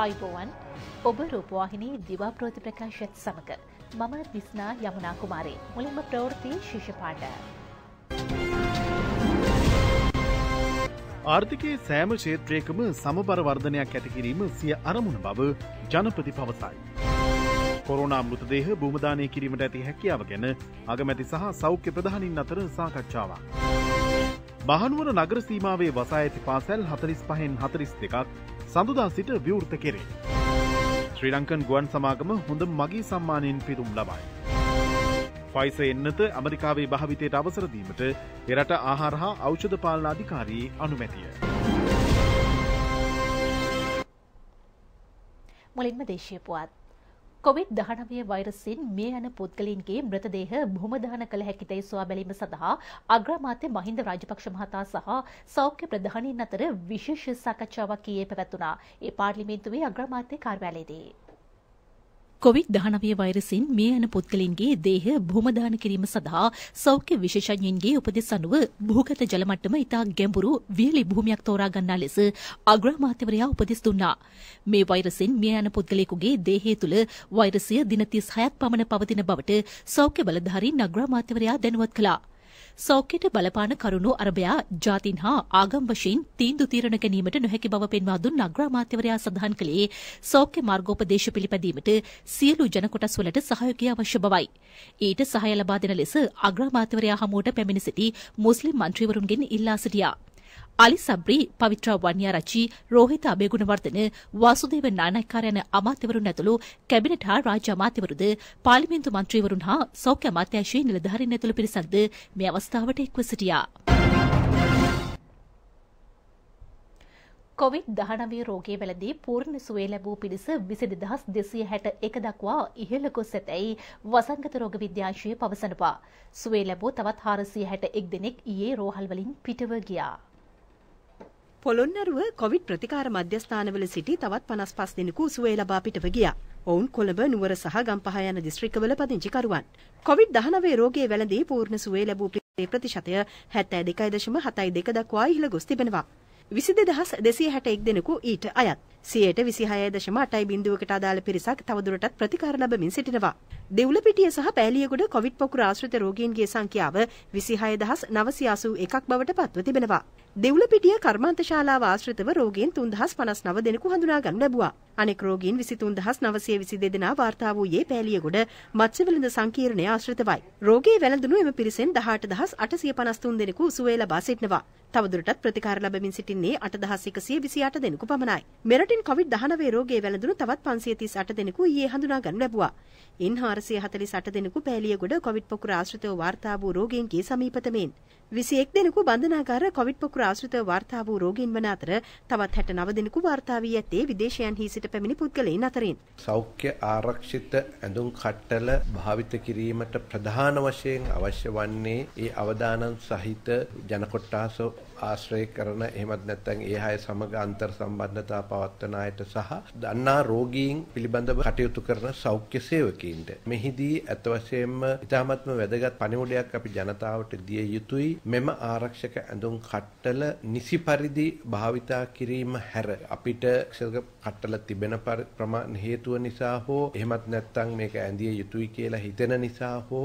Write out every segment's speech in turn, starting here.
ආයිබෝවන් ඔබ රූපවාහිනී දිවා ප්‍රෝති ප්‍රකාශයත් සමඟ මම දිස්නා යමුනා කුමාරේ මුලින්ම ප්‍රවෘති ශිෂපාට. ආර්ථිකයේ සෑම ක්ෂේත්‍රයකම සමබර වර්ධනයක් ඇතිකිරීම සිය අරමුණ බව ජනපති පවසයි. කොරුණා මෘතදේහ භූමදානය කිරීමට ඇති හැකියාව ගැන අගමැති සහ සෞඛ්‍ය ප්‍රධානින් අතර සාකච්ඡාවක්. බහනුවර නගර සීමාවේ වසා ඇති පාසැල් හතරිස් පහෙන් හතරිස් දෙකක් සඳුදා සිට විවෘත කෙරේ. ශ්‍රී ලංකන් ගුවන් සමාගම හොඳ මගේ සම්මානයෙන් පිරුම් ලබයි. ෆයිස එන්නත ඇමරිකාවේ භාවිතයට අවසරදීමට එරට ආහාර හා අෞෂධ පාලනාධිකාරී අනුමැතිය. මුලින්ම දේශය පුවත්. කොවිඩ් දහනවය වෛරසින් මිය යන පුද්ගලින්ගේ මෘතදේහ බොහොමදාන කළ හැකිතැයි සොයා බැලීම සඳහා අග්‍රාමාත්‍ය මහින්ද රාජපක්ෂ මහතා සහ සෞඛ්‍ය ප්‍රධානීන් අතර විශේෂ සාකච්ඡාවක් ඊයේ පැවැත්වුණා. ඒ පාර්ලිමේන්තුවේ අග්‍රාමාත්‍ය කාර්යාලයේදී. කොවිඩ්-19 වෛරසින් මිය යන පුද්ගලින්ගේ දේහ භූමදාන කිරීම සඳහා සෞඛ්‍ය විශේෂඥයින්ගේ උපදෙස් අනුව භූගත ජල මට්ටම ඉතා ගැඹුරු වියලි භූමියක් තෝරා ගන්නා ලෙස අග්‍රාමාත්‍යවරයා උපදෙස් දුන්නා. මේ වෛරසින් මිය යන පුද්ගලයෙකුගේ දේහය තුළ වෛරසය දින 36ක් පමණ පවතින බවට සෞඛ්‍ය බලධාරීන් අග්‍රාමාත්‍යවරයා දැනුවත් කළා. සෞඛ්‍යයට බලපාන කරුණු අරබයා ජාතින් හා ආගම් වශයෙන් තීන්දුව తీරන ගැනීමට නොහැකි බව පෙන්වා දුන් අග්‍රාමාත්‍යවරයා සඳහන් කළේ සෞඛ්‍ය මාර්ගෝපදේශ පිළිපැදීමට සියලු ජන කොටස් වලට සහයෝගය අවශ්‍ය බවයි. ඊට සහාය ලබා දෙන ලෙස අග්‍රාමාත්‍යවරයා හමුවට පැමිණ සිටි මුස්ලිම් මන්ත්‍රීවරුන්ගෙන් ඉල්ලා සිටියා. අලි සබ්‍රී පවිත්‍රා වන්‍යාරච්චි රෝහිත අබේගුණවර්ධන වාසුදේව නානායක්කාර යන අමාත්‍යවරුන් ඇතුළු කැබිනට් හා රාජ්‍ය අමාත්‍යවරුද පාර්ලිමේන්තු මන්ත්‍රීවරුන් හා සෞඛ්‍ය අමාත්‍යාංශයේ නිලධාරීන් ඇතුළු පිරිසක්ද මේ අවස්ථාවට එක්ව සිටියා. කොවිඩ් දහනවී රෝගය වැලදී පූර්ණ සුවේ ලැබූ පිරිස විසි දෙදහස් දෙසිය හැට එක දක්වා ඉහළ ගොස් ඇතැයි වසංගත රෝග විද්‍යාශය පවසනවා. සුවේ ලැබූ තවත් හාරසිය හැට එක් දෙනෙක් ඒ රෝහල්වලින් පිටව ගියා. පොළොන්නරුව කොවිඩ් ප්‍රතිකාර මධ්‍යස්ථානවල සිටි තවත් 55 දෙනෙකු උසුවේ ලබා පිටව ගියා. ඔවුන් කොළඹ නුවර සහ ගම්පහ යන දිස්ත්‍රික්කවල පදිංචිකරුවන්. කොවිඩ්-19 රෝගයේ වැළඳී පූර්ණ සුවේ ලැබූ ප්‍රතිශතය 72.72 දක්වා ඉහළ ගොස් තිබෙනවා. 22261 දෙනෙකු ඊට අයත්. 100ට 26.8යි බිඳුවකට අදාළ පිරිසක් තවදුරටත් ප්‍රතිකාර ලැබමින් සිටිනවා. දෙව්ලපිටිය සහ පෑලියගොඩ කොවිඩ් පොකුර ආශ්‍රිත රෝගීන්ගේ සංඛ්‍යාව 26981ක් බවට පත්ව තිබෙනවා. දෙව්ලපිටිය කර්මාන්ත ශාලාව ආශ්‍රිතව රෝගීන් 3059 දෙනෙකු හඳුනා ගන්න ලැබුවා. අනෙක් රෝගීන් 23922 දෙනා වාර්තා වූයේ පෑලියගොඩ මත්ස්‍යවිලඳ සංකීර්ණය ආශ්‍රිතවයි. රෝගී වැළඳුණු එම පිරිසෙන් 18853 දෙනෙකු උසුවේ ලබා සිටිනවා. තවදුරටත් ප්‍රතිකාර ලැබමින් සිටින්නේ 8128 දෙනෙකු පමණයි. මෙරටින් COVID-19 රෝගයේ වැළඳුණු තවත් 538 දෙනෙකු ඊයේ හඳුනා ගන්න ලැබුවා. ඉන් හාරසිය හතලි සට දෙනෙකු පෑලියගොඩ කොවිට් පොකුර ආශ්‍රිතව වාර්තා වූ රෝගීන්ගේ සමීපතමෙන්. විසි එක් දෙනෙකු බඳනාගාර කොවිට් පොකුර ආශ්‍රිතව වාර්තා වූ රෝගීන් වන අතර තවත් හැට නව දෙනෙකු වාර්තා වී ඇත්තේ විදේශයන්හි සිට පැමිණි පුද්ගලයින් අතරින්. සෞඛ්‍ය ආරක්ෂිත ඇඳුම් කට්ටල භාවිත කිරීමට ප්‍රධාන වශයෙන් අවශ්‍ය වන්නේ ඒ අවදානම් සහිත ජනකොට්ටාස ආශ්‍රය කරන එහෙමත් නැත්නම් ඒ අය සමග අන්තර් සම්බන්ධතා පවත්වන අයට සහ දන්නා රෝගීන් පිළිබඳව කටයුතු කරන සෞඛ්‍ය සේවකීන්ට මෙහිදී අත වශයෙන්ම ඉතාමත්ම වැදගත් පණිවුඩයක් අපි ජනතාවට දිය යුතුයි මෙම ආරක්ෂක ඇඳුම් කට්ටල නිසි පරිදි භාවිතා කිරීම හැර අපිට කට්ටල තිබෙන ප්‍රමාණ හේතුව නිසා හෝ එහෙමත් නැත්නම් මේක ඇඳිය යුතුයි කියලා හිතෙන නිසා හෝ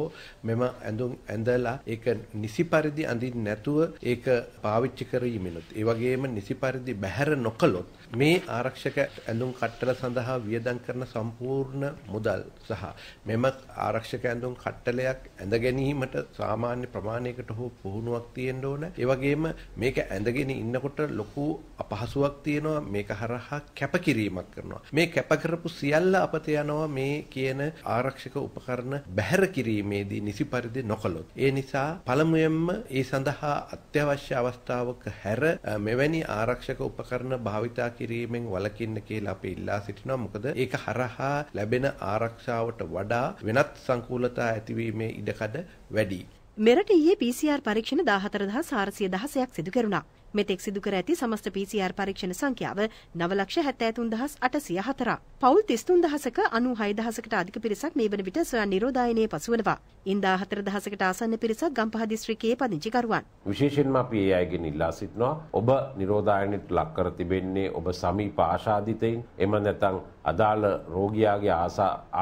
මෙම ඇඳුම් ඇඳලා ඒක නිසි පරිදි අඳින්න නැතුව ඒක පාවිච්චි පාවිච්චි කිරීමෙනුත් ඒ වගේම නිසි පරිදි බැහැර නොකළොත් මේ ආරක්ෂක ඇඳුම් කට්ටල සඳහා වියදම් කරන සම්පූර්ණ මුදල් සහ මෙම ආරක්ෂක ඇඳුම් කට්ටලයක් ඇඳ ගැනීමට සාමාන්‍ය ප්‍රමාණයකට හෝ පුහුණුවක් තියෙන්න ඕන. ඒ වගේම මේක ඇඳගෙන ඉන්නකොට ලොකු අපහසුාවක් තියෙනවා මේක හරහා කැපකිරීමක් කරනවා. මේ කැප කරපු සියල්ල අපත යනවා මේ කියන ආරක්ෂක උපකරණ බැහැර කිරීමේදී නිසි පරිදි නොකළොත්. ඒ නිසා පළමුවෙන්ම ඒ සඳහා අත්‍යවශ්‍ය අවස්ථා අවස්ථාවක හැර මෙවැනි ආරක්ෂක උපකරණ භාවිතා කිරීමෙන් වළකින්න කියලා අපි ඉල්ලා සිටිනවා. මොකද ඒක හරහා ලැබෙන ආරක්ෂාවට වඩා වෙනත් සංකූලතා ඇතිවීමේ ඉඩකඩ වැඩි. මෙරට ඊයේ PCR පරීක්ෂණ 14416ක් සිදු කෙරුණා. මෙතෙක් සිදු කර ඇති සමස්ත PCR පරීක්ෂණ සංඛ්‍යාව 9,73,804ක්. පවුල් 33,000ක 96,000කට අධික පිරිසක් මේ වන විට සොයා නිරෝධායනයේ පසුවනවා. ඉන්දා 4,000කට ආසන්න පිරිසක් ගම්පහ දිස්ත්‍රික්කයේ පදිංචිකරුවන්. විශේෂයෙන්ම අපි ඒ අයගෙන් ඉල්ලා සිටිනවා ඔබ නිරෝධායනයට ලක් කර තිබෙන්නේ ඔබ සමීප ආශාදිතයින් එම නැත්නම් අදාළ රෝගියාගේ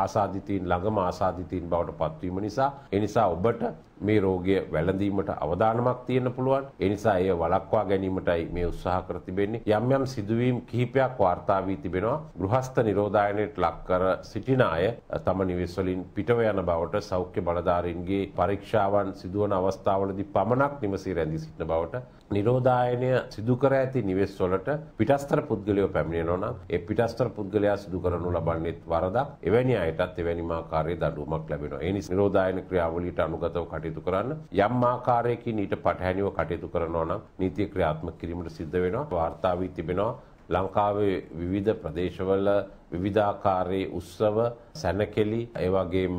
ආසාදිතීන් ළඟම ආසාදිතීන් බවට පත්වීම නිසා එනිසා ඔබට මේ රෝගය වැළඳීමට අවධානමක් තියෙන්න පුළුවන් එනිසා එය වළක්වා ගැනීම ගැනීමටයි මේ උත්සාහ කර තිබෙන්නේ. යම් යම් සිදුවීම් කිහිපයක් වාර්තා වී තිබෙනවා. ගෘහස්ත නිරෝධායනයට ලක් කර සිටින අය තම නිවෙස් වලින් පිටව යන බවට සෞඛ්‍ය බලධාරීන්ගේ පරීක්ෂාවන් සිදුවන අවස්ථාවලදී පමණක් නිවසේ රැඳී සිටින බවට නිරෝධායනය සිදුකර ඇති නිවෙස් වලට පිටස්තර පුද්ගලයෝ පැමිණෙනවා නම් ඒ පිටස්තර පුද්ගලයා සිදු කරනු ලබන්නේ වරදක්. එවැනි අයටත් එවැනිම ආකාරයේ දඬුවමක් ලැබෙනවා. ඒ නිසා නිරෝධායන ක්‍රියාවලියට අනුගතව කටයුතු කරන්න යම් ආකාරයකින් ඊට පටහැනිව කටයුතු කරනවා නම් නීතිය ක්‍රියාත්මක කිරීමට සිද්ධ වෙනවා. වාර්තා වී තිබෙනවා ලංකාවේ විවිධ ප්‍රදේශවල විවිධාකාරයේ උත්සව, සැනකෙලි, ඒ වගේම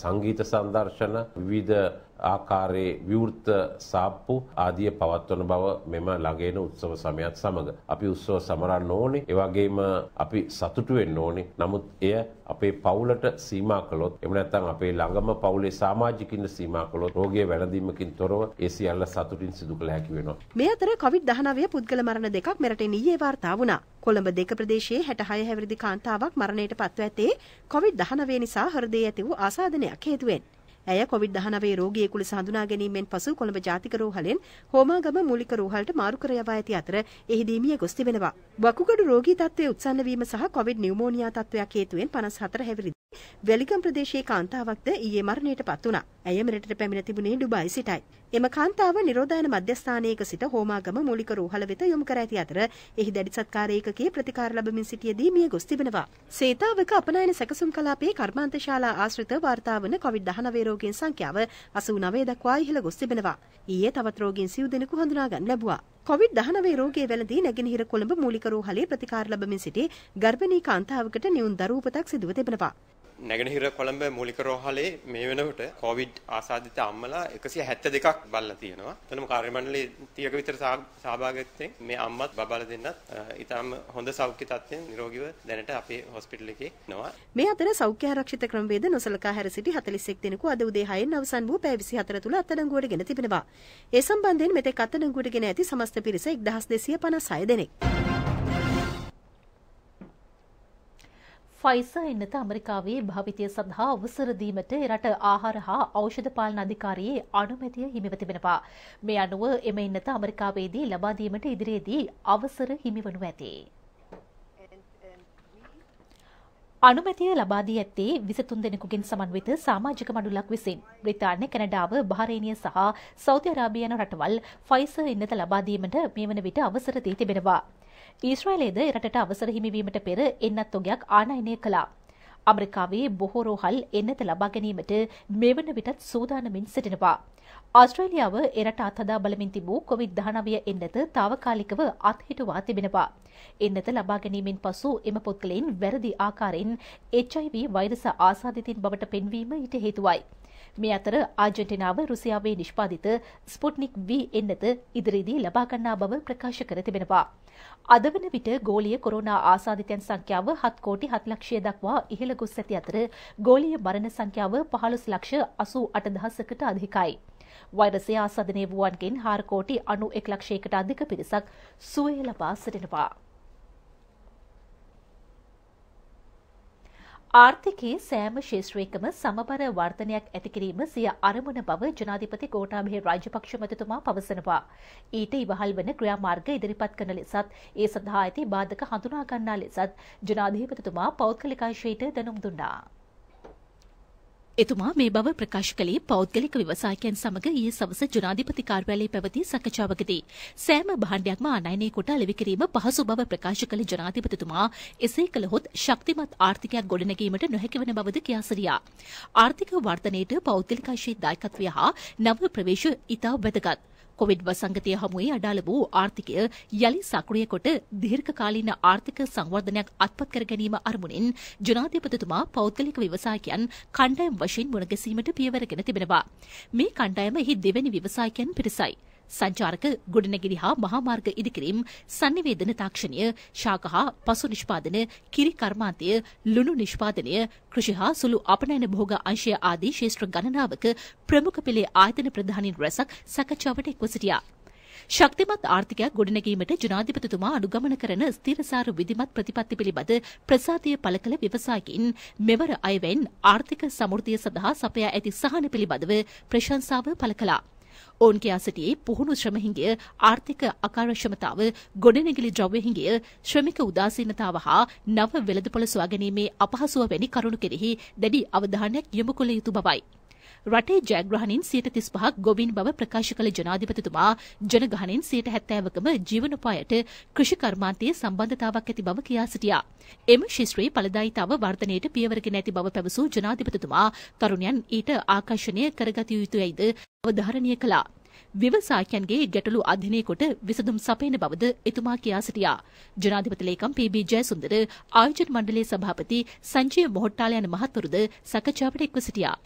සංගීත සංදර්ශන, විවිධ ආකාරයේ විවෘත සාප්පු ආදිය පවත්වන බව මෙම ළඟේන උත්සව සමයත් සමඟ. අපි උත්සව සමරන්න ඕනේ. ඒ වගේම අපි සතුටු වෙන්න ඕනේ. නමුත් එය අපේ පවුලට සීමා කළොත් එහෙම නැත්නම් අපේ ළඟම පවුලේ සමාජිකින් සීමා කළොත් රෝගයේ වැළඳීමකින් තොරව ඒ සියල්ල සතුටින් සිදු කළ හැකි වෙනවා. මේ අතර COVID-19 පුද්ගල මරණ දෙකක් මෙරට ඊයේ වාර්තා වුණා. කොළඹ දෙක ප්‍රදේශයේ 66 හැවිරිදි කාන්තාවක් මරණයට පත්ව ඇත්තේ COVID-19 නිසා හෘදයේ ඇති වූ ආසාදනයක් හේතුවෙන්. ඇය කොවිඩ්-19 රෝගියෙකු ලෙස හඳුනා ගැනීමෙන් පසු කොළඹ ජාතික රෝහලෙන් හෝමාගම මූලික රෝහලට මාරු කර යවා ඇති අතර එහිදී මිය ගොස් තිබෙනවා. වකුගඩු රෝගී තත්ත්වයේ උත්සන්න වීම සහ කොවිඩ් නියුමෝනියා තත්ත්වයක් හේතුවෙන් 54 හැවිරිදි වැලිගම් ප්‍රදේශයේ කාන්තාවක්ද ඊයේ මරණයට පත් වුණා. ඇය මෙරටට පැමිණ තිබුණේ ඩුබායි සිටයි. එම කාන්තාව නිරෝධායන මධ්‍යස්ථානයක සිට හෝමාගම මූලික රෝහල වෙත යොමු කර ඇති අතර එහි දැඩි සත්කාර ඒකකයේ ප්‍රතිකාර ලැබමින් සිටියදී මිය ගොස් තිබෙනවා. සීතාවක අපනයන සැකසුම් කලාපයේ කර්මාන්ත ශාලා ආශ්‍රිත වාර්තා වන COVID-19 රෝගීන් සංඛ්‍යාව 89 දක්වා ඉහළ ගොස් තිබෙනවා. ඊයේ තවත් රෝගීන් සිව් දෙනෙකු හඳුනා ගන්න ලැබුවා. COVID-19 රෝගයේ වැළඳී නැගෙනහිර කොළඹ මූලික රෝහලේ ප්‍රතිකාර ලැබමින් සිටි ගර්භණී කාන්තාවකට නියුන් දරු උපතක් සිදුව තිබෙනවා. නැගෙනහිර කොළඹ මූලික රෝහලේ මේ වෙනකොට කොවිඩ් ආසාදිත අම්මලා 172ක් බල්ලා තියෙනවා. එතනම කාර්ය මණ්ඩලයේ 30ක විතර සහභාගීත්වයෙන් මේ අම්මත් බබාලා දෙන්නත් ඊටාම හොඳ සෞඛ්‍ය තත්ත්වයෙන් නිරෝගීව දැනට අපේ හොස්පිටල් එකේ ඉනවා. මේ අතර සෞඛ්‍ය ආරක්ෂිත ක්‍රමවේද නොසලකා හැර සිටි 41 දෙනෙකු අද උදේ 6න් අවසන් වූ පැය 24 තුල අත්අඩංගුවට ගෙන තිබෙනවා. ඒ සම්බන්ධයෙන් මෙතෙක් අත්අඩංගුවට ගෙන ඇති සමස්ත පිරිස 1256 දෙනෙක්. ෆයිසර් එන්නත ඇමරිකාවේ භාවිතය සඳහා අවසරදීමට රට ආහාර හා ඖෂධ පාලන අධිකාරයේ අනුමැතිය හිමිව තිබෙනවා. මේ අනුව එම එන්නත ඇමරිකාවේදී ලබාදීමට ඉදිරියේදී අවසර හිමිවනු ඇති. අනුමැතිය ලබා දී ඇත්තේ 23 දෙනෙකුගෙන් සමන්විත සමාජික මඩුලක් විසින් බ්‍රිතාන්‍ය කැනඩාව බහරේනිය සහ සෞදි අරාබිය යන රටවල් ෆයිසර් ඉන්නත ලබා දීමට මේ වන විට අවසර දී තිබෙනවා. ඊශ්‍රායලයේද එරටට අවසර හිමිවීමට පෙර එන්නත්තුගයක් ආනයනය කළා. අමරිකාවේ බොහෝ රෝහල් එන්නත ලබා ගැනීමට මෙවන විටත් සූදානමින් සිටිනවා. ආස්ට්‍රේලියාව එරට අත්හදා බලමින් තිබූ කොවිD-19 එන්නත తాවකාලිකව අත්හිටුවා තිබෙනවා. එන්නත ලබා ගැනීමෙන් පසු එම පුද්ගලයින් වැරදි ආකාරයෙන් HIV වෛරස ආසාදිතින් බවට පෙන්වීම ඊට හේතුවයි. මේ අතර ආජන්ටිනාව රුසියාවේ නිෂ්පාදිත ස්පුට්නික් V එන්නත ඉදිරිදී ලබා ගන්නා බව ප්‍රකාශ කර තිබෙනවා. අද වන විට ගෝලීය කොරෝනා ආසාදිතයන් සංඛ්‍යාව 7 කෝටි 7 ලක්ෂය දක්වා ඉහළ ගොස් ඇති අතර ගෝලීය මරණ සංඛ්‍යාව 15 ලක්ෂ 88000කට අධිකයි. වෛරසය ආසාදනය වූවන්ගෙන් 4 කෝටි 91 ලක්ෂයකට අධික පිරිසක් සුවය ලබා සිටිනවා. ආර්ථිකයේ සෑම ශේෂත්‍රයකම සමබර වර්ධනයක් ඇති කිරීම සිය අරමුණ බව ජනාධිපති ගෝඨාභය රාජපක්ෂ මැතිතුමා පවසනවා. ඊට ඉවහල් වන ක්‍රියාමාර්ග ඉදිරිපත් කරන ලෙසත් ඒ සඳහා ඇති බාධක හඳුනා ගන්නා ලෙසත් ජනාධිපතිතුමා පෞද්ගලික අංශයට දැනුම් දුන්නා. එතුමා මේ බව ප්‍රකාශ කළේ පෞද්ගලික ව්‍යවසායකයන් සමග ඊයේ සවස ජනාධිපති කාර්යාලයේ පැවති සාකච්ඡාවකදී. සෑම භාණ්ඩයක්ම ආනයනය කොට අලෙවි කිරීම පහසු බව ප්‍රකාශ කළ ජනාධිපතිතුමා එසේ කළහොත් ශක්තිමත් ආර්ථිකයක් ගොඩනැගීමට නොහැකි වන බවද කියා සිටියා. ආර්ථික වර්ධනයේට පෞද්ගලික ආශ්‍රිත දායකත්වය හා නව ප්‍රවේශ ඉතා වැදගත්. කොවිඩ් වසංගතය හමුවේ අඩාල වූ ආර්ථිකය යළි සක්‍රිය කොට දීර්ඝකාලීන ආර්ථික සංවර්ධනයක් අත්පත් කර ගැනීම අරමුණින් ජනාධිපතිතුමා පෞද්ගලික ව්‍යවසායකයන් කණ්ඩායම් වශයෙන් මුණගැසීමට පියවරගෙන තිබෙනවා. මේ කණ්ඩායම එහි දෙවැනි ව්‍යවසායකයන් පිරිසයි. සංචාරක ගොඩනැගිලි හා මහාමාර්ග ඉදිකිරීම් සන්නිවේදන තාක්ෂණය ශාක හා පසු නිෂ්පාදන කිරි කර්මාන්තය ලුණු නිෂ්පාදනය කෘෂි හා සුළු අපනයන භෝග අංශය ආදී ශේෂ්ත්‍ර ගණනාවක ප්‍රමුඛ පෙළේ ආයතන ප්‍රධානීන් රැසක් සාකච්ඡාවට එක්ව සිටියා. ශක්තිමත් ආර්ථිකයක් ගොඩනැගීමට ජනාධිපතිතුමා අනුගමන කරන ස්ථිරසාර විධිමත් ප්‍රතිපත්ති පිළිබඳ ප්‍රසාදය පළ කළ ව්‍යවසායකින් මෙවර අයවැන් ආර්ථික සමෘද්ධිය සඳහා සපයා ඇති සහන පිළිබඳව ප්‍රශංසාව පළ කළා. ඔවුන් කියා සිටියේ පුහුණු ශ්‍රමහිඟය ආර්ථික අකාර්යක්ෂමතාව ගොඩනැගිලි ද්‍රව්‍ය හිඟය ශ්‍රමික උදාසීනතාව හා නව වෙළඳපොළ සොයාගැනීමේ අපහසුව වැනි කරුණු කෙරෙහි දැඩි අවධානයක් යොමු කළ යුතු බවයි. රටේ ජයග්‍රහණින් 35ක් ගොවින් බව ප්‍රකාශ කළ ජනාධිපතිතුමා ජනගහණින් 70%කම ජීවනෝපායට කෘෂිකර්මාන්තයේ සම්බන්ධතාවක් ඇති බව කියා සිටියා. එම ශිස්ත්‍රයේ ඵලදායිතාව වර්ධනයට පියවරගෙන ඇති බව පැවසූ ජනාධිපතිතුමා තරුණයන් ඊට ආකර්ෂණය කරගත යුතුයයිද අවධාරණය කළා. ව්‍යවසායකයන්ගේ ගැටලු අධ්‍යයනය කොට විසඳුම් සපයන බවද එතුමා කියා සිටියා. ජනාධිපති ලේකම් පී.බී. ජයසුන්දර ආයෝජන මණ්ඩලයේ සභාපති සංජය මොහොට්ටාලයන් මහත්වරුද සකච්ඡාවට එක්ව සිටියා.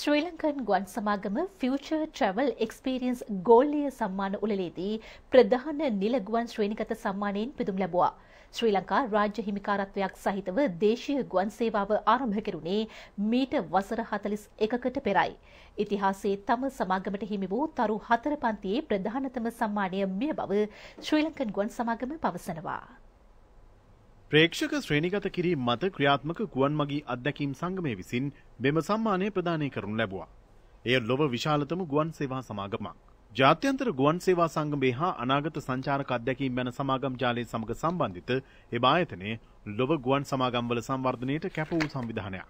ශ්‍රී ලංකන් ගුවන් සමාගම ෆියචර් ට්‍රවල් එක්ස්පිරියන්ස් ගෝල්ලිය සම්මාන උළලේදී ප්‍රධාන නිලගුවන් ශ්‍රේණිකත සම්මානයෙන් පිදුම් ලැබවා. ශ්‍රී ලංකා රාජ්‍ය හිමිකාරත්වයක් සහිතව දේශය ගුවන් සේවාව ආරම්භ කෙරුණේ මීට වසර හතලිස් එකකට පෙරයි. ඉතිහාසේ තම සමාගමට හිමි වූ තරු හතර පන්තියේ ප්‍රධානතම සම්මානය මෙය බව ශ්‍රී ලංකන් ගුවන් සමාගම පවසනවා. ප්‍රේක්ෂක ශ්‍රේණිගත කිරීම මත ක්‍රියාත්මක ගුවන්මගී අත්දැකීම් සංගමය විසින් මෙම සම්මානය ප්‍රදානය කරනු ලැබවා. එය ලොව විශාලතම ගුවන් සේවා සමාගමක්. ජාත්‍යන්තර ගුවන් සේවා සංගමේ හා අනාගත සංචාරක අත්දැකීම් යන සමාගම් ජාලය සමඟ සම්බන්ධිත එම ආයතනය ලොව ගුවන් සමාගම්වල සංවර්ධනයට කැප වූ සංවිධානයක්.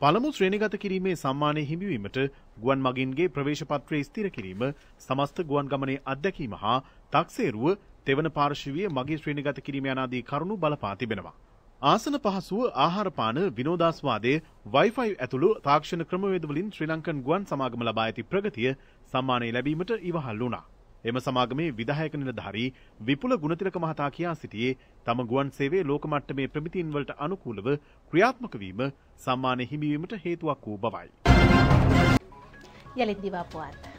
පළමු ශ්‍රේණිගත කිරීමේ සම්මානය හිමිවීමට ගුවන් මගින්ගේ ප්‍රවේශපත්‍රය ස්ථිර කිරීම සමස්ත ගුවන් ගමනේ අත්දැකීම හා තක්සේරුව තෙවන පාර්ශවයේ මගේ ශ්‍රීණිගත කිරීම යනාදී කරුණු බලපා තිබෙනවා. ආසන පහසුව ආහාරපාන විනෝදස්වාදය වයිෆයි ඇතුළු තාක්ෂණ ක්‍රමවේදවලින් ශ්‍රී ලංකන් ගුවන් සමාගම ලබා ඇති ප්‍රගතිය සම්මානය ලැබීමට ඉවහල් වුණා. එම සමාගමේ විදායක නිලධාරී විපුල ගුණතිලක මහතා කියා සිටියේ තම ගුවන් සේවයේ ලෝක මට්ටමේ ප්‍රමිතීන්වලට අනුකූලව ක්‍රියාත්මක වීම සම්මාන හිමිවීමට හේතුවක් වූ බවයි. යලිත් දිවාපුවත්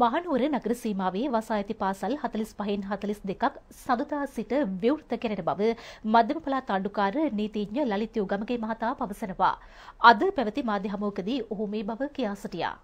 මහනුවර නගර සීමාවේ වසා ඇති පාසල් 45න් 42ක් සඳුදා සිට විවෘත කෙරෙන බව මධ්‍යම පළාත් ආණ්ඩුකාර නීතිඥ ලලිත් යුගමගේ මහතා පවසනවා. අද පැවති මාධ්‍ය හමුවකදී ඔහු මේ බව කියා සිටියා.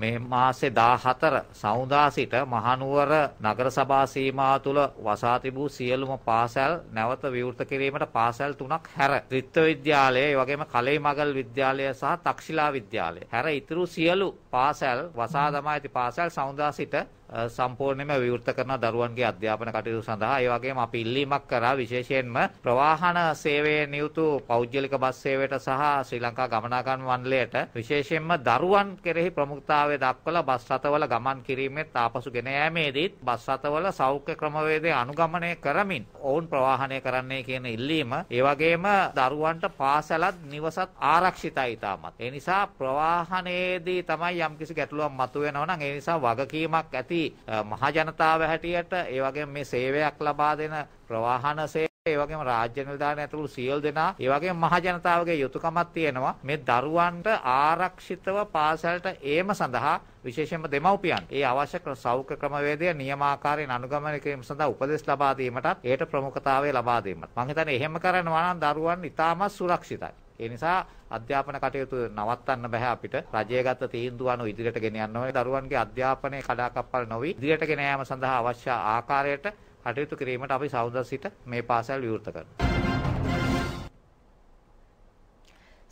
මේ මාසේ 14 සවුදා සිට මහනුවර නගර සභා සීමා තුළ වසා තිබූ සියලුම පාසල් නැවත විවෘත කිරීමට පාසල් තුනක් හැර ත්‍රිත්ව විද්‍යාලය, ඒ වගේම කලේ මගල් විද්‍යාලය සහ තක්ෂිලා විද්‍යාලය. හැර ඉතුරු සියලු පාසල් වසා දමා ඇති පාසල් සවුදා සිට සම්පූර්ණයෙන්ම විවෘත කරන දරුවන්ගේ අධ්‍යාපන කටයුතු සඳහා ඒ වගේම අපි ඉල්ලීමක් කරා විශේෂයෙන්ම ප්‍රවාහන සේවයේ නියුතු පෞද්ගලික බස් සේවයට සහ ශ්‍රී ලංකා ගමනාගමන මණ්ඩලයට විශේෂයෙන්ම දරුවන් කෙරෙහි ප්‍රමුඛතාවය දක්වලා බස් රථවල ගමන් කිරීමෙත් ආපසු ගෙන යාමේදීත් බස් රථවල සෞඛ්‍ය ක්‍රමවේදය අනුගමනය කරමින් ඔවුන් ප්‍රවාහනය කරන්නේ කියන ඉල්ලීම ඒ වගේම දරුවන්ට පාසලත් නිවසත් ආරක්ෂිතයි තාමත් ඒ නිසා ප්‍රවාහනයේදී තමයි යම්කිසි ගැටලුවක් මතුවෙනවා නම් ඒ නිසා වගකීමක් ඇති අපි මහ ජනතාව හැටියට ඒ වගේම මේ සේවයක් ලබා දෙන ප්‍රවාහන ඒ වගේම රාජ්‍ය නිලධාරීන් ඇතුළු සියලු දෙනා ඒ වගේම මහ ජනතාවගේ යුතුයකමක් තියෙනවා මේ දරුවන්ට ආරක්ෂිතව පාසලට ඒම සඳහා විශේෂයෙන්ම දෙමව්පියන් ඒ අවශ්‍ය සෞඛ්‍ය ක්‍රමවේදය නියමාකාරයෙන් අනුගමනය කිරීම සඳහා උපදෙස් ලබා දීමටත් ඒට ප්‍රමුඛතාවය ලබා දීමත් මම හිතන්නේ එහෙම කරනවා නම් දරුවන් ඉතාමත් සුරක්ෂිතයි ඒ නිසා අධ්‍යාපන කටයුතු නවත්තන්න බෑ අපිට. රජය ගත්ත තීන්දුව අනුව ඉදිරියට ගෙන යන්න ඕනේ. දරුවන්ගේ අධ්‍යාපනයේ කඩාකප්පල් නොවි ඉදිරියට ගෙන යාම සඳහා අවශ්‍ය ආකාරයට කටයුතු කිරීමට අපි සෞදසිත මේ පාසල් විවෘත කරනවා.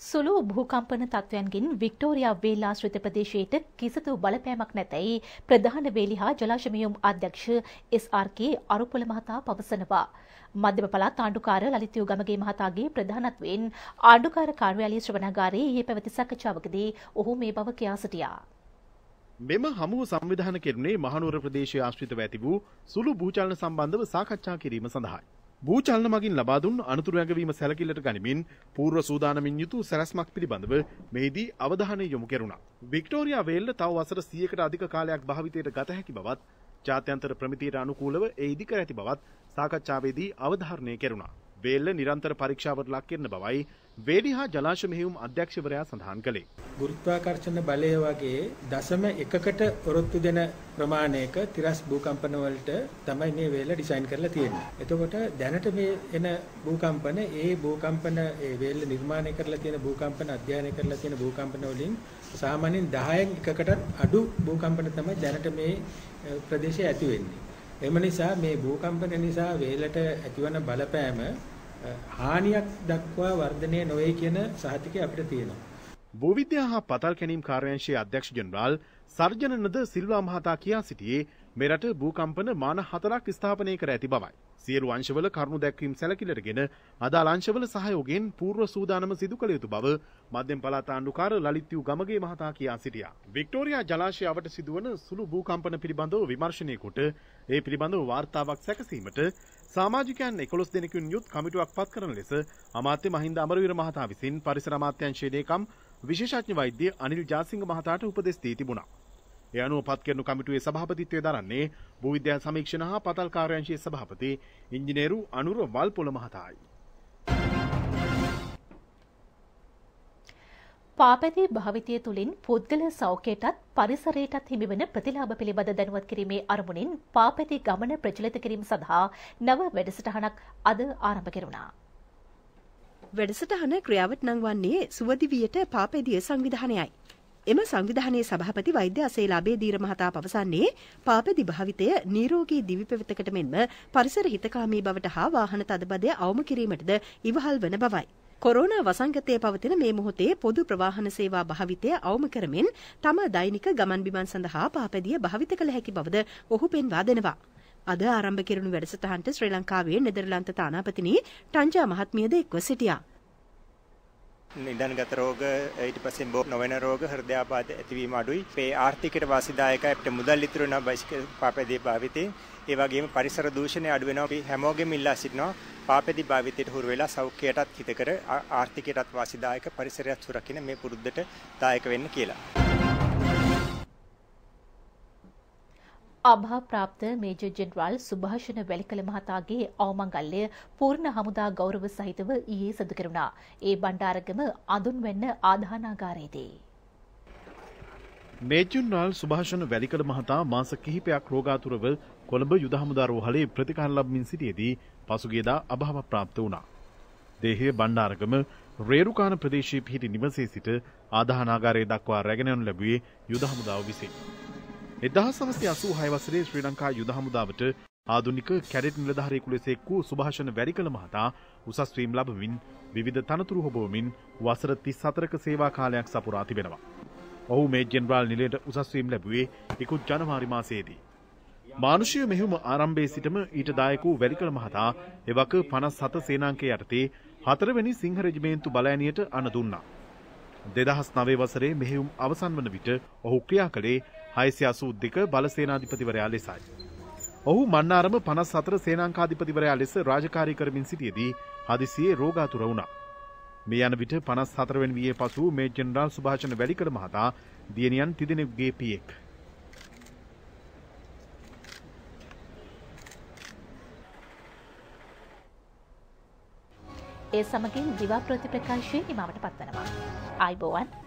සුළු භූකම්පන තත්ත්වයන්ගෙන් වික්ටෝරියා වේලාශ්‍රිත ප්‍රදේශයට කිසිදු බලපෑමක් නැතැයි ප්‍රධාන වේලි හා ජලාශමියුම් අධ්‍යක්ෂ එස්.ආර්.කේ අරුපුල මහතා පවසනවා. මධ්‍යම පළාත් ආණ්ඩුකාර ලලිත් යුගමගේ මහතාගේ ප්‍රධානත්වයෙන් ආණ්ඩුකාර කාර්යාලයේ ශ්‍රවණාගාරයේ ඊයේ පැවති සාකච්ඡාවකදී ඔහු මේ බව කියා සිටියා. මෙම හමුව සංවිධාන කෙරුණේ මහනුවර ප්‍රදේශය ආශ්‍රිතව ඇති වූ සුළු භූචලන සම්බන්ධව සාකච්ඡා කිරීම සඳහායි. භූචලන මගින් ලබා දුන් අනතුරු ඇඟවීම සැලකිල්ලට ගනිමින් පූර්ව සූදානමින් යුතු සැලැස්මක් පිළිබඳව මෙහිදී අවධානය යොමු කෙරුණා. වික්ටෝරියා වේල්ල තව වසර 100කට අධික කාලයක් භාවිතයට ගත හැකි බවත් ජාත්‍යන්තර ප්‍රමිතියට අනුකූලව ඒ ඉදිකර ඇති බවත් සාකච්ඡාවේදී අවධාරණය කෙරුණා. වේල්ල නිරන්තර පරීක්ෂාවට ලක් කරන බවයි වේඩි හා ජලාශ මෙහෙයුම් අධ්‍යක්ෂවරයා සඳහන් කළේ. ගුරුත්වාකර්ෂණ බලය වගේ දශම එකකට ඔරොත්තු දෙන ප්‍රමාණයක තිරස් භූකම්පන වලට තමයි මේ වේල ඩිසයින් කරලා තියෙන්නේ. එතකොට දැනට මේ එන භූකම්පන ඒ භූකම්පන ඒ වේල නිර්මාණය කරලා තියෙන භූකම්පන අධ්‍යයනය කරලා තියෙන භූකම්පන වලින් සාමාන්‍යයෙන් 10න් එකකට අඩු භූකම්පන තමයි දැනට මේ ප්‍රදේශයේ ඇති වෙන්නේ. එම නිසා මේ භූකම්පන නිසා වේලට ඇතිවන බලපෑම හානියක් දක්වා වර්ධනය නොවේ කියන සහතිකය අපිට තියෙනවා. භූවිද්‍යා හා පතල් කැනීම් කාර්යංශයේ අධ්‍යක්ෂ ජෙනරාල් සර්ජනනද සිල්වා මහතා කියා සිටියේ මෙරට භූකම්පන මාන හතරක් ස්ථාපනය කර ඇති බවයි. සියලු අංශවල කරුණු දැක්වීම් සැලකිලටගෙන අදාළ අංශවල සහයෝගයෙන් පූර්ව සූදානම සිදු කළ යුතු බව මධ්‍යම පළාත් ආණ්ඩුකාර ලලිත් වූ ගමගේ මහතා කියා සිටියා. වික්ටෝරියා ජලාශය අවට සිදුවන සුළු භූකම්පන පිළිබඳව විමර්ශනය කොට ඒ පිළිබඳව වාර්තාවක් සැකසීමට සාමාජිකයන් 11 දෙනෙකුන් යුත් කමිටුවක් පත් කරන ලෙස අමාත්‍ය මහින්ද අමරවීර මහතා විසින් පරිසර අමාත්‍යාංශයේ දේකම් විශේෂඥ වෛද්‍ය අනිල් ජාසිංහ මහතාට උපදෙස් දී තිබුණා. එය අනුව පත් කරනු කමිටුවේ සභාපතිත්වය දරන්නේ භූවිද්‍යා සමීක්ෂණ හා පතල් කාර්යංශයේ සභාපති ඉංජිනේරු අනුර වල්පොළ මහතායි. පාපැදේ භාවිතය තුළින් පුද්ගල සෞඛ්‍යයටත් පරිසරයටත් හිමිවන ප්‍රතිලාභ පිළිබඳ දැනුවත් කිරීමේ අරමුණින් පාපැති ගමන ප්‍රචලිත කිරීම සඳහා නව වැඩසටහනක් අද ආරම්භ කෙරුණා. වැඩසටහන ක්‍රියාවට නංවන්නේ සුවදිවියට පාපැදිය සංවිධානයයි. එම සංවිධානයේ සභාපති වෛද්‍ය අසේලාභේ දීර මහතා පවසන්නේ පාපැදි භාවිතය නිරෝගී දිවි පෙවතකට මෙන්ම පරිසර හිතකාමී බවට හා වාහන තදබදය අවම කිරීමටද ඉවහල් වන බවයි. කොරෝනා වසංගතයේ පවතින මේ මොහොතේ පොදු ප්‍රවාහන සේවා භාවිතය අවම කරමින් තම දෛනික ගමන් බිමන් සඳහා පාපැදිය භාවිත කළ හැකි බවද ඔහු පෙන්වා දෙනවා. අද ආරම්භ කෙරුණු වැඩසටහනට ශ්‍රී ලංකාවේ නෙදර්ලන්ත තානාපතිනි ටංජා මහත්මියද එක්ව සිටියා. නිදන්ගත රෝග ඊට පස්සේ බෝ නොවන රෝග හෘදයාබාධ ඇතිවීම අඩුයි. මේ ආර්ථිකයට වාසිදායකයි අපිට මුදල් ඉතුරු වෙනවා බයිසිකල් පාපැදී භාවිතේ. ඒ වගේම පරිසර දූෂණය අඩු වෙනවා. අපි හැමෝගෙම ඉල්ලා සිටිනවා පාපැදී භාවිතයට හුරු වෙලා සෞඛ්‍යයටත් හිතකර ආර්ථිකයටත් වාසිදායක පරිසරයත් සුරකින්න මේ පුරුද්දට දායක වෙන්න කියලා. අභා ප්‍රාප්ත මේජර් ජෙනරල් සුභාෂණ වැලිකල මහතාගේ අවමංගල්‍ය පූර්ණ හමුදා ගෞරව සහිතව ඊයේ සිදු කෙරුණා. ඒ බණ්ඩාරගම අඳුන්වන්න ආධානාගාරයේදී. මේජුන්රල් සුභාෂණ වැලිකල මහතා මාස කිහිපයක් රෝගාතුරව කොළඹ යුද හමුදා රෝහලේ ප්‍රතිකාර ලබමින් සිටියේදී පසුගියදා අභාව ප්‍රාප්ත වුණා. දේහය බණ්ඩාරගම රේරුකාන ප්‍රදේශයේ පිහිටි නිවසේ සිට ආධානාගාරයේ දක්වා රැගෙන යනු ලැබුවේ යුද හමුදාව විසින්. එදහසමසි අසූහය වසරේ ශ්‍රී ලංකා යුද හමුදාවට ආදුනික කැඩෙට් නිලධාරයෙකු ලෙසෙක්කූ සුභාෂණ වැරිකළ මහතා උසස්වීම් ලබමින් විධ තනතුරු හොබෝමින් වසර තිස් සතරක සේවා කාලයක් සපුරා තිබෙනවා. ඔහු මේ ජෙනරාල් නිලයට උසස්වීම් ලැබුවේ ඉකුත් ජනවාරිමාසේදී. මානුෂය මෙහුම ආරම්භේ සිටම ඊට දායකූ වැරිකළ මහතා එවක පනස් සත සේනාංකය යටතේ හතරවැනි සිංහරජමේන්තු බලෑනියට අන දුන්නා. දෙදහස් නවේ වසරේ මෙහෙුම් අවසන් වන විට ඔහු ක්‍රියා කළේ හයිසි අසූ දෙක බලසේනාධිපතිවරයා ලෙසයි. ඔහු මන්නාරම පනස් අතර සේනංකාධිපතිවරයා ලෙස රාජකාරය කරමින් සිටියදී හදිසියේ රෝගාතුර වුණා. මේ යන විට පනස් හතරවෙන් වියේ පසු මේ ජෙනරාල් සුභාෂණ වැඩිකළ මහතා දියණියන් තිදෙනෙක්ගේ පියෙක්. ඒ සමගින් දිවා ප්‍රති ප්‍රකාශයේ නිමවට පත්වනවා. අයිබෝවන්